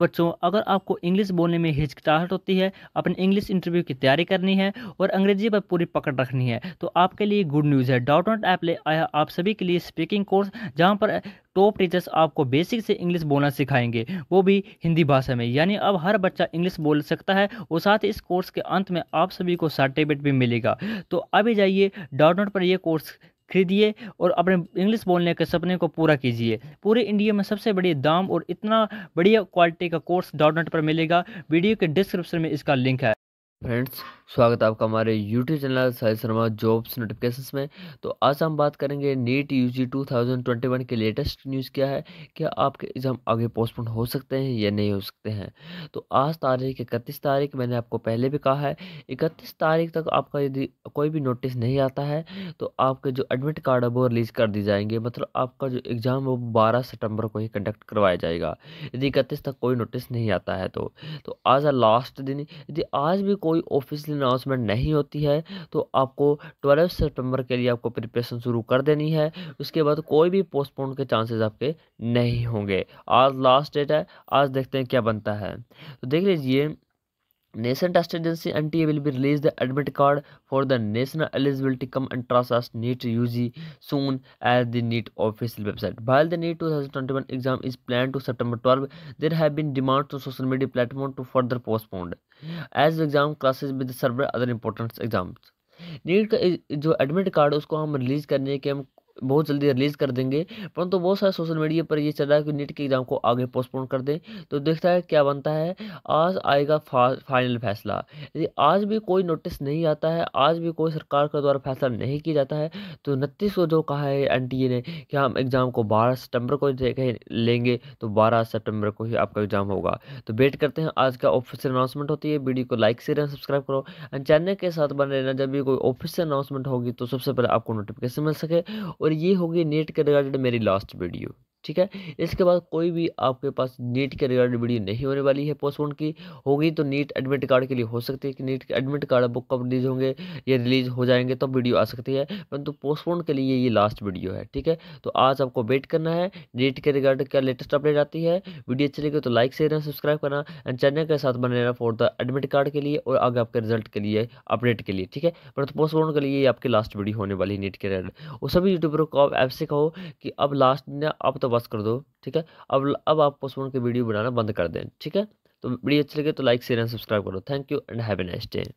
बच्चों अगर आपको इंग्लिश बोलने में हिचकिचाहट होती है अपने इंग्लिश इंटरव्यू की तैयारी करनी है और अंग्रेजी पर पूरी पकड़ रखनी है तो आपके लिए गुड न्यूज़ है डॉट नॉट ऐप ले आया आप सभी के लिए स्पीकिंग कोर्स जहां पर टॉप टीचर्स आपको बेसिक से इंग्लिश बोलना सिखाएंगे वो भी हिंदी भाषा में यानी अब हर बच्चा इंग्लिश बोल सकता है और साथ ही इस कोर्स के अंत में आप सभी को सर्टिफिकेट भी मिलेगा तो अभी जाइए डॉट नॉट पर यह कोर्स खरीदिए और अपने इंग्लिश बोलने के सपने को पूरा कीजिए पूरे इंडिया में सबसे बड़े दाम और इतना बढ़िया क्वालिटी का कोर्स डॉट नेट पर मिलेगा वीडियो के डिस्क्रिप्शन में इसका लिंक है फ्रेंड्स स्वागत है आपका हमारे YouTube channel Sai Sharma jobs notifications में तो आज हम बात करेंगे नीट यूजी 2021 के लेटेस्ट न्यूज़ क्या है क्या आपके एग्ज़ाम आगे पोस्टपोन हो सकते हैं या नहीं हो सकते हैं तो आज तारीख इकतीस तारीख मैंने आपको पहले भी कहा है इकतीस तारीख तक आपका यदि कोई भी नोटिस नहीं आता है तो आपके जो एडमिट कार्ड है वो रिलीज़ कर दी जाएंगे मतलब आपका जो एग्ज़ाम वो बारह सितम्बर को ही कंडक्ट करवाया जाएगा यदि इकतीस तक कोई नोटिस नहीं आता है तो, तो आज लास्ट दिन यदि आज भी कोई ऑफिशियल अनाउंसमेंट नहीं होती है तो आपको ट्वेल्व सितंबर के लिए आपको प्रिपरेशन शुरू कर देनी है उसके बाद कोई भी पोस्टपोन के चांसेस आपके नहीं होंगे आज लास्ट डेट है आज देखते हैं क्या बनता है तो देख लीजिए national test agency N T A will be release the admit card for the national eligibility cum entrance NEET U G soon as the NEET official website while the NEET two thousand twenty one exam is plan to September twelve there have been demand to social media platform to further postponed as exam clashes with several other important exam NEET का जो admit card उसको हम release करने के हम बहुत जल्दी release कर देंगे परंतु तो बहुत सारे सोशल मीडिया पर ये चल रहा है कि नीट के एग्ज़ाम को आगे पोस्टपोन कर दें तो देखता है क्या बनता है आज आएगा फा, फाइनल फैसला यदि आज भी कोई नोटिस नहीं आता है आज भी कोई सरकार के द्वारा फैसला नहीं किया जाता है तो उनतीस को जो कहा है एन ने कि हम एग्ज़ाम को बारह सितम्बर को लेंगे तो बारह सेप्टेम्बर को ही आपका एग्ज़ाम होगा तो वेट करते हैं आज का ऑफिशियल अनाउंसमेंट होती है वीडियो को लाइक शेयर एंड सब्सक्राइब करो एंड चैनल के साथ बने रहना जब भी कोई ऑफिशियल अनाउंसमेंट होगी तो सबसे पहले आपको नोटिफिकेशन मिल सके और ये होगी नेट के रिगार्डेड मेरी लास्ट वीडियो ठीक है इसके बाद कोई भी आपके पास नीट के रिगार्डिंग वीडियो नहीं होने वाली है पोस्टपोन की होगी तो नीट एडमिट कार्ड के लिए हो सकती है कि नीट एडमिट कार्ड बुक कब रिलीज होंगे या रिलीज हो जाएंगे तब तो वीडियो आ सकती है परंतु तो पोस्टपोन के लिए ये लास्ट वीडियो है ठीक है तो आज आपको वेट करना है नीट के रिगार्ड क्या लेटेस्ट अपडेट आती है वीडियो अच्छी लगी तो लाइक शेयर सब्सक्राइब करना एंड चैनल के साथ बने रहना फॉर द एडमिट कार्ड के लिए और आगे आपके रिजल्ट के लिए अपडेट के लिए ठीक है परंतु पोस्टपोन के लिए ये आपकी लास्ट वीडियो होने वाली है नीट के रिगार्ड और सभी यूट्यूबरों को आप ऐप से कहो कि अब लास्ट ना अब तो बस कर दो ठीक है अब अब आप पोस्टपोन के वीडियो बनाना बंद कर दें ठीक है तो वीडियो अच्छी लगे तो लाइक शेयर एंड सब्सक्राइब करो thank you and have nice day